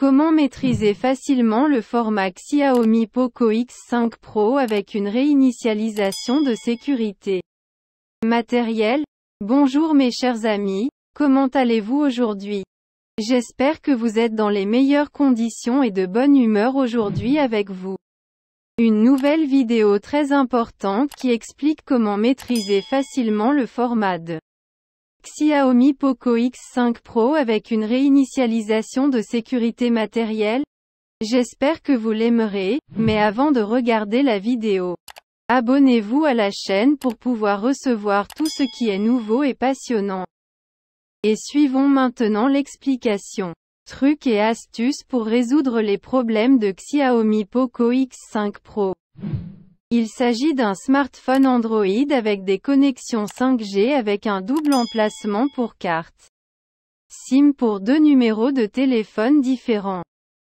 Comment maîtriser facilement le format Xiaomi Poco X5 Pro avec une réinitialisation de sécurité Matériel Bonjour mes chers amis, comment allez-vous aujourd'hui J'espère que vous êtes dans les meilleures conditions et de bonne humeur aujourd'hui avec vous. Une nouvelle vidéo très importante qui explique comment maîtriser facilement le format de Xiaomi Poco X5 Pro avec une réinitialisation de sécurité matérielle. J'espère que vous l'aimerez, mais avant de regarder la vidéo, abonnez-vous à la chaîne pour pouvoir recevoir tout ce qui est nouveau et passionnant. Et suivons maintenant l'explication. Trucs et astuces pour résoudre les problèmes de Xiaomi Poco X5 Pro. Il s'agit d'un smartphone Android avec des connexions 5G avec un double emplacement pour carte SIM pour deux numéros de téléphone différents.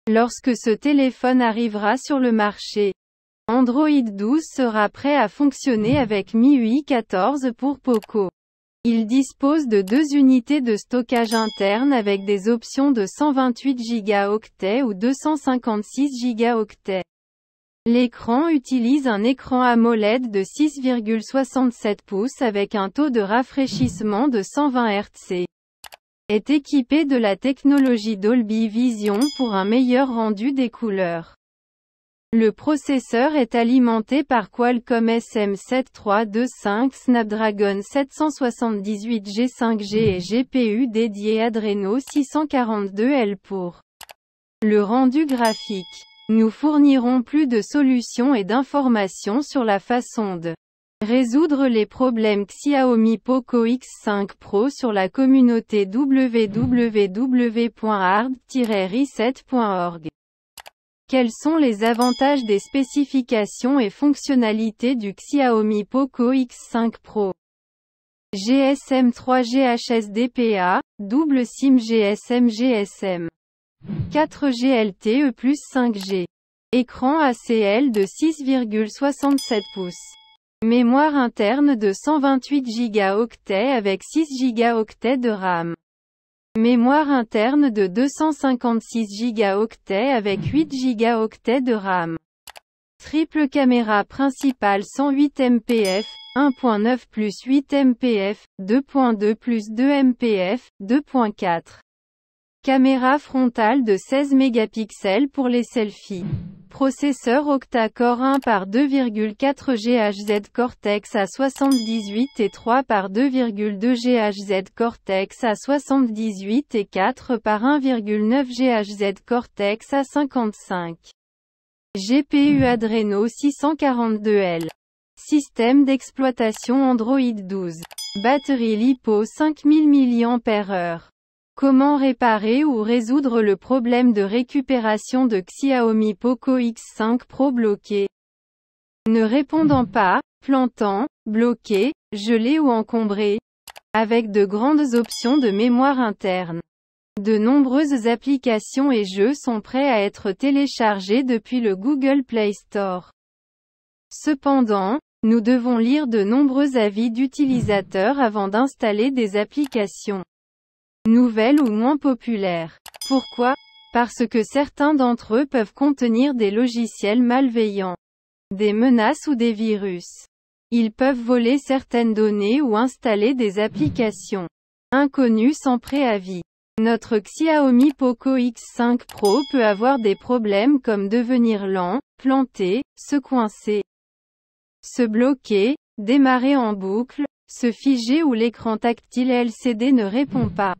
Lorsque ce téléphone arrivera sur le marché, Android 12 sera prêt à fonctionner avec MIUI 14 pour POCO. Il dispose de deux unités de stockage interne avec des options de 128 Go ou 256 Go. L'écran utilise un écran AMOLED de 6,67 pouces avec un taux de rafraîchissement de 120 Hz. Est équipé de la technologie Dolby Vision pour un meilleur rendu des couleurs. Le processeur est alimenté par Qualcomm SM7325 Snapdragon 778G5G et GPU dédié Adreno 642L pour le rendu graphique. Nous fournirons plus de solutions et d'informations sur la façon de résoudre les problèmes Xiaomi Poco X5 Pro sur la communauté www.hard-reset.org. Quels sont les avantages des spécifications et fonctionnalités du Xiaomi Poco X5 Pro GSM 3G HSDPA, double SIM GSM GSM 4 GLTE plus 5G. Écran ACL de 6,67 pouces. Mémoire interne de 128 Go avec 6 Go de RAM. Mémoire interne de 256 Go avec 8 Go de RAM. Triple caméra principale 108 MPF, 1.9 plus 8 MPF, 2.2 plus 2 MPF, 2.4. Caméra frontale de 16 mégapixels pour les selfies. Processeur octa-core 1 par 2,4 GHZ Cortex A78 et 3 par 2,2 GHZ Cortex A78 et 4 par 1,9 GHZ Cortex A55. GPU Adreno 642L. Système d'exploitation Android 12. Batterie LiPo 5000 mAh. Comment réparer ou résoudre le problème de récupération de Xiaomi Poco X5 Pro bloqué Ne répondant pas, plantant, bloqué, gelé ou encombré Avec de grandes options de mémoire interne. De nombreuses applications et jeux sont prêts à être téléchargés depuis le Google Play Store. Cependant, nous devons lire de nombreux avis d'utilisateurs avant d'installer des applications nouvelles ou moins populaires. Pourquoi Parce que certains d'entre eux peuvent contenir des logiciels malveillants, des menaces ou des virus. Ils peuvent voler certaines données ou installer des applications inconnues sans préavis. Notre Xiaomi Poco X5 Pro peut avoir des problèmes comme devenir lent, planter, se coincer, se bloquer, démarrer en boucle, se figer ou l'écran tactile LCD ne répond pas.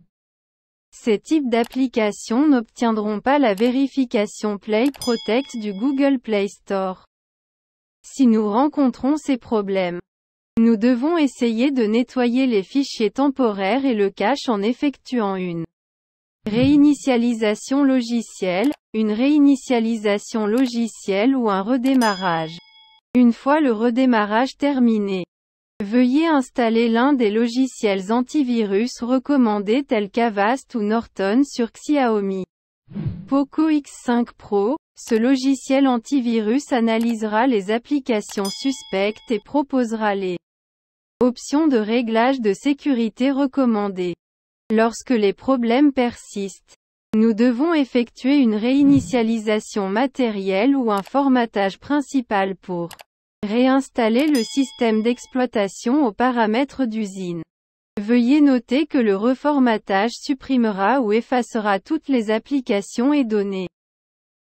Ces types d'applications n'obtiendront pas la vérification Play Protect du Google Play Store. Si nous rencontrons ces problèmes, nous devons essayer de nettoyer les fichiers temporaires et le cache en effectuant une réinitialisation logicielle, une réinitialisation logicielle ou un redémarrage. Une fois le redémarrage terminé, Veuillez installer l'un des logiciels antivirus recommandés tels qu'Avast ou Norton sur Xiaomi. Poco X5 Pro, ce logiciel antivirus analysera les applications suspectes et proposera les options de réglage de sécurité recommandées. Lorsque les problèmes persistent, nous devons effectuer une réinitialisation matérielle ou un formatage principal pour Réinstaller le système d'exploitation aux paramètres d'usine. Veuillez noter que le reformatage supprimera ou effacera toutes les applications et données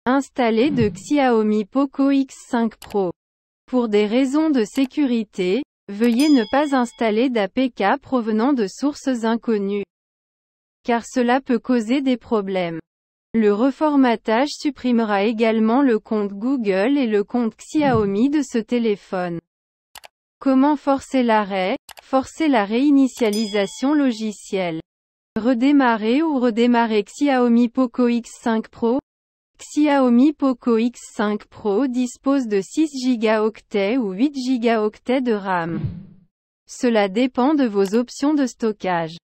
Installez de Xiaomi Poco X5 Pro. Pour des raisons de sécurité, veuillez ne pas installer d'APK provenant de sources inconnues, car cela peut causer des problèmes. Le reformatage supprimera également le compte Google et le compte Xiaomi de ce téléphone. Comment forcer l'arrêt Forcer la réinitialisation logicielle. Redémarrer ou redémarrer Xiaomi Poco X5 Pro Xiaomi Poco X5 Pro dispose de 6 Go ou 8 Go de RAM. Cela dépend de vos options de stockage.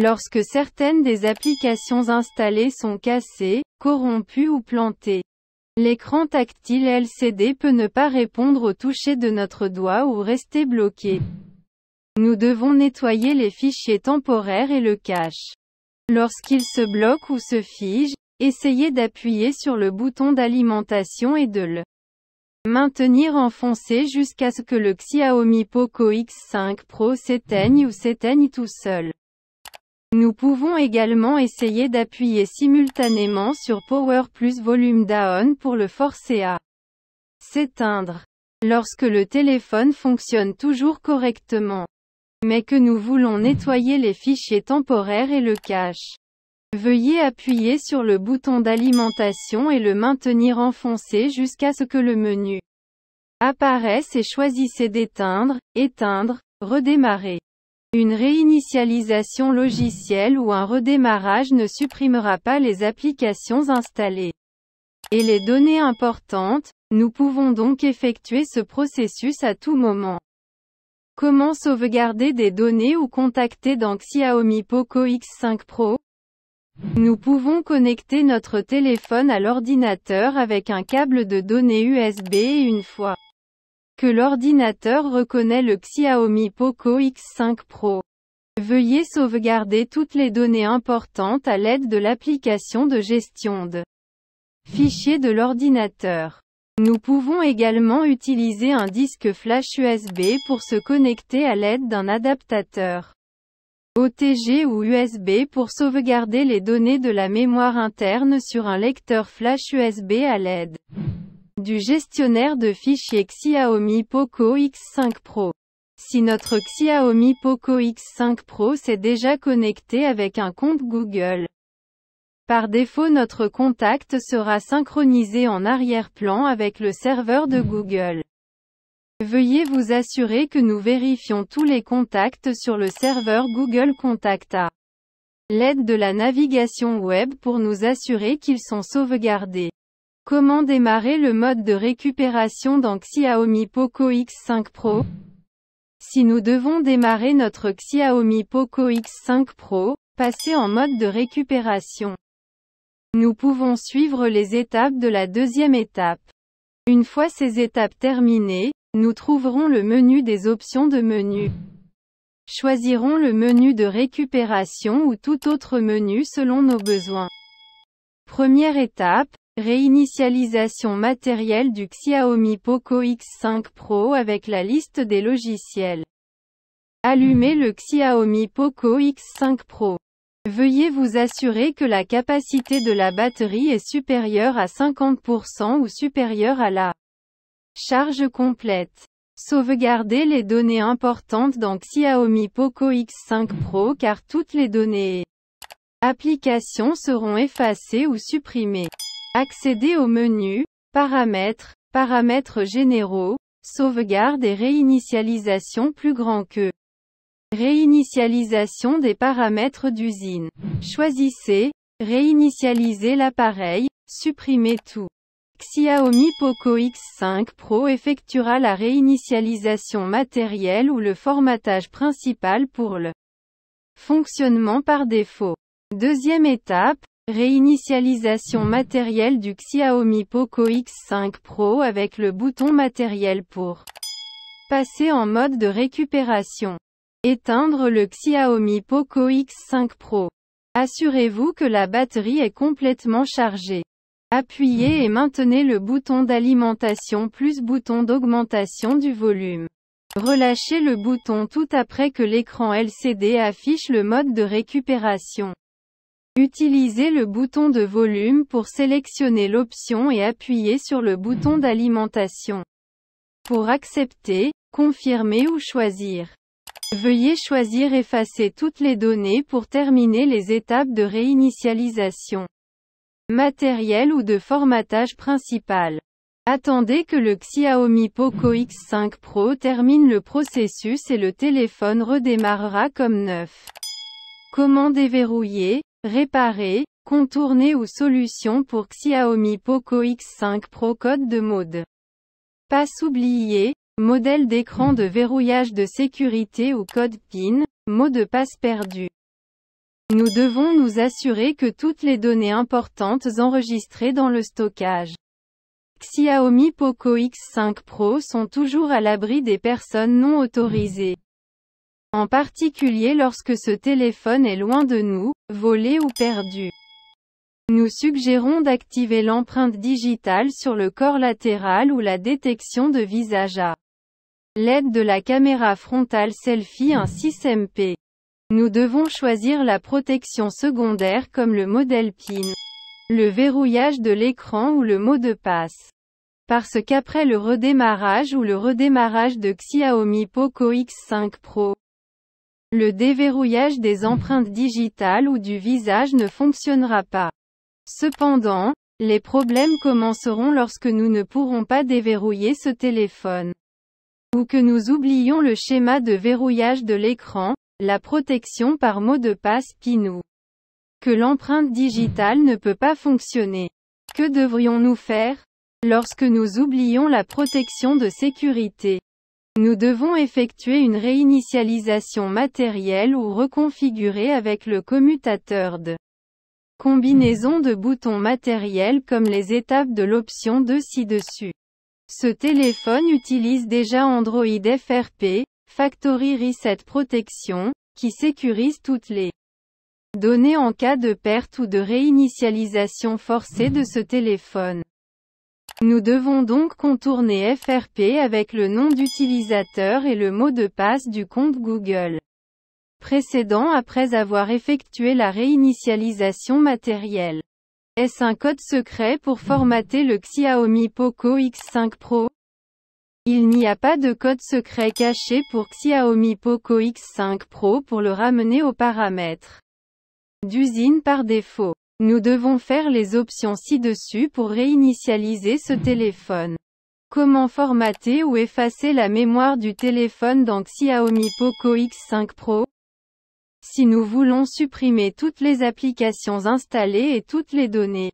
Lorsque certaines des applications installées sont cassées, corrompues ou plantées, l'écran tactile LCD peut ne pas répondre au toucher de notre doigt ou rester bloqué. Nous devons nettoyer les fichiers temporaires et le cache. Lorsqu'il se bloque ou se fige, essayez d'appuyer sur le bouton d'alimentation et de le maintenir enfoncé jusqu'à ce que le Xiaomi Poco X5 Pro s'éteigne ou s'éteigne tout seul. Nous pouvons également essayer d'appuyer simultanément sur Power plus Volume Down pour le forcer à s'éteindre. Lorsque le téléphone fonctionne toujours correctement, mais que nous voulons nettoyer les fichiers temporaires et le cache. Veuillez appuyer sur le bouton d'alimentation et le maintenir enfoncé jusqu'à ce que le menu apparaisse et choisissez d'éteindre, éteindre, redémarrer. Une réinitialisation logicielle ou un redémarrage ne supprimera pas les applications installées et les données importantes, nous pouvons donc effectuer ce processus à tout moment. Comment sauvegarder des données ou contacter dans Xiaomi Poco X5 Pro Nous pouvons connecter notre téléphone à l'ordinateur avec un câble de données USB et une fois que l'ordinateur reconnaît le Xiaomi Poco X5 Pro. Veuillez sauvegarder toutes les données importantes à l'aide de l'application de gestion de fichiers de l'ordinateur. Nous pouvons également utiliser un disque flash USB pour se connecter à l'aide d'un adaptateur OTG ou USB pour sauvegarder les données de la mémoire interne sur un lecteur flash USB à l'aide du gestionnaire de fichiers Xiaomi Poco X5 Pro. Si notre Xiaomi Poco X5 Pro s'est déjà connecté avec un compte Google, par défaut notre contact sera synchronisé en arrière-plan avec le serveur de Google. Veuillez vous assurer que nous vérifions tous les contacts sur le serveur Google Contact à l'aide de la navigation web pour nous assurer qu'ils sont sauvegardés. Comment démarrer le mode de récupération dans Xiaomi Poco X5 Pro Si nous devons démarrer notre Xiaomi Poco X5 Pro, passez en mode de récupération. Nous pouvons suivre les étapes de la deuxième étape. Une fois ces étapes terminées, nous trouverons le menu des options de menu. Choisirons le menu de récupération ou tout autre menu selon nos besoins. Première étape, Réinitialisation matérielle du Xiaomi Poco X5 Pro avec la liste des logiciels. Allumez le Xiaomi Poco X5 Pro. Veuillez vous assurer que la capacité de la batterie est supérieure à 50% ou supérieure à la charge complète. Sauvegardez les données importantes dans Xiaomi Poco X5 Pro car toutes les données et applications seront effacées ou supprimées. Accédez au menu, Paramètres, Paramètres généraux, Sauvegarde et réinitialisation plus grand que. Réinitialisation des paramètres d'usine. Choisissez, réinitialiser l'appareil, supprimer tout. Xiaomi Poco X5 Pro effectuera la réinitialisation matérielle ou le formatage principal pour le fonctionnement par défaut. Deuxième étape, Réinitialisation matérielle du Xiaomi Poco X5 Pro avec le bouton matériel pour passer en mode de récupération. Éteindre le Xiaomi Poco X5 Pro. Assurez-vous que la batterie est complètement chargée. Appuyez et maintenez le bouton d'alimentation plus bouton d'augmentation du volume. Relâchez le bouton tout après que l'écran LCD affiche le mode de récupération. Utilisez le bouton de volume pour sélectionner l'option et appuyez sur le bouton d'alimentation. Pour accepter, confirmer ou choisir. Veuillez choisir effacer toutes les données pour terminer les étapes de réinitialisation matériel ou de formatage principal. Attendez que le Xiaomi Poco X5 Pro termine le processus et le téléphone redémarrera comme neuf. Comment déverrouiller Réparer, contourner ou solution pour Xiaomi Poco X5 Pro code de mode. Passe oublié, modèle d'écran de verrouillage de sécurité ou code PIN, mot de passe perdu. Nous devons nous assurer que toutes les données importantes enregistrées dans le stockage Xiaomi Poco X5 Pro sont toujours à l'abri des personnes non autorisées en particulier lorsque ce téléphone est loin de nous, volé ou perdu. Nous suggérons d'activer l'empreinte digitale sur le corps latéral ou la détection de visage à l'aide de la caméra frontale selfie 1.6MP. Nous devons choisir la protection secondaire comme le modèle PIN, le verrouillage de l'écran ou le mot de passe. Parce qu'après le redémarrage ou le redémarrage de Xiaomi Poco X5 Pro, le déverrouillage des empreintes digitales ou du visage ne fonctionnera pas. Cependant, les problèmes commenceront lorsque nous ne pourrons pas déverrouiller ce téléphone. Ou que nous oublions le schéma de verrouillage de l'écran, la protection par mot de passe PINOU. Que l'empreinte digitale ne peut pas fonctionner. Que devrions-nous faire Lorsque nous oublions la protection de sécurité. Nous devons effectuer une réinitialisation matérielle ou reconfigurer avec le commutateur de combinaison de boutons matériels comme les étapes de l'option 2 ci-dessus. Ce téléphone utilise déjà Android FRP, Factory Reset Protection, qui sécurise toutes les données en cas de perte ou de réinitialisation forcée de ce téléphone. Nous devons donc contourner FRP avec le nom d'utilisateur et le mot de passe du compte Google précédent après avoir effectué la réinitialisation matérielle. Est-ce un code secret pour formater le Xiaomi Poco X5 Pro Il n'y a pas de code secret caché pour Xiaomi Poco X5 Pro pour le ramener aux paramètres d'usine par défaut. Nous devons faire les options ci-dessus pour réinitialiser ce téléphone. Comment formater ou effacer la mémoire du téléphone dans Xiaomi Poco X5 Pro Si nous voulons supprimer toutes les applications installées et toutes les données,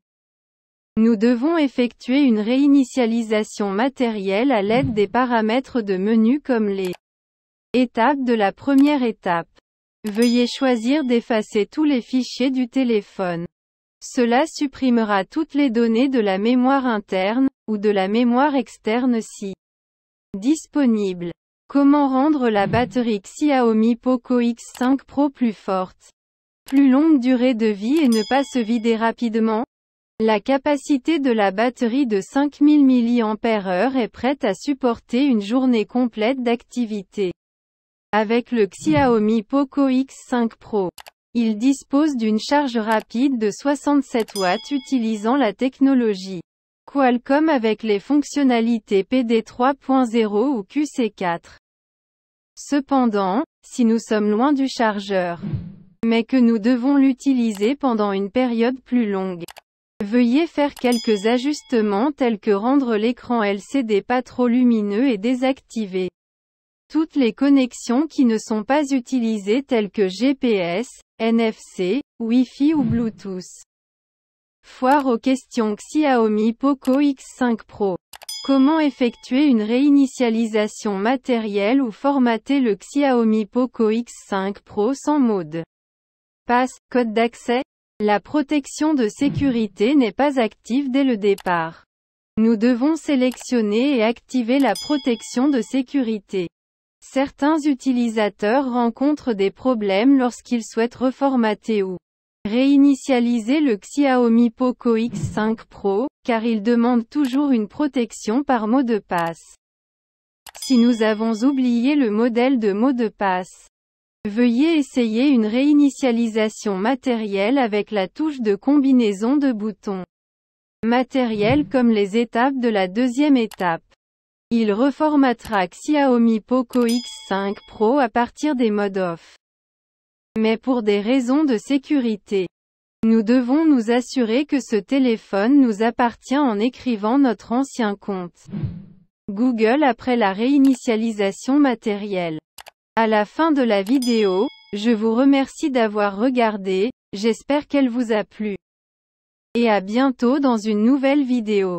nous devons effectuer une réinitialisation matérielle à l'aide des paramètres de menu comme les étapes de la première étape. Veuillez choisir d'effacer tous les fichiers du téléphone. Cela supprimera toutes les données de la mémoire interne, ou de la mémoire externe si disponible. Comment rendre la batterie Xiaomi Poco X5 Pro plus forte Plus longue durée de vie et ne pas se vider rapidement La capacité de la batterie de 5000 mAh est prête à supporter une journée complète d'activité. Avec le Xiaomi Poco X5 Pro. Il dispose d'une charge rapide de 67 watts utilisant la technologie Qualcomm avec les fonctionnalités PD3.0 ou QC4. Cependant, si nous sommes loin du chargeur, mais que nous devons l'utiliser pendant une période plus longue, veuillez faire quelques ajustements tels que rendre l'écran LCD pas trop lumineux et désactiver toutes les connexions qui ne sont pas utilisées telles que GPS, NFC, Wi-Fi ou hmm. Bluetooth. Foire aux questions Xiaomi Poco X5 Pro. Comment effectuer une réinitialisation matérielle ou formater le Xiaomi Poco X5 Pro sans mode Passe, code d'accès La protection de sécurité n'est pas active dès le départ. Nous devons sélectionner et activer la protection de sécurité. Certains utilisateurs rencontrent des problèmes lorsqu'ils souhaitent reformater ou réinitialiser le Xiaomi Poco X5 Pro, car ils demande toujours une protection par mot de passe. Si nous avons oublié le modèle de mot de passe, veuillez essayer une réinitialisation matérielle avec la touche de combinaison de boutons matériel comme les étapes de la deuxième étape. Il reformatera Xiaomi Poco X5 Pro à partir des modes off. Mais pour des raisons de sécurité. Nous devons nous assurer que ce téléphone nous appartient en écrivant notre ancien compte. Google après la réinitialisation matérielle. À la fin de la vidéo, je vous remercie d'avoir regardé, j'espère qu'elle vous a plu. Et à bientôt dans une nouvelle vidéo.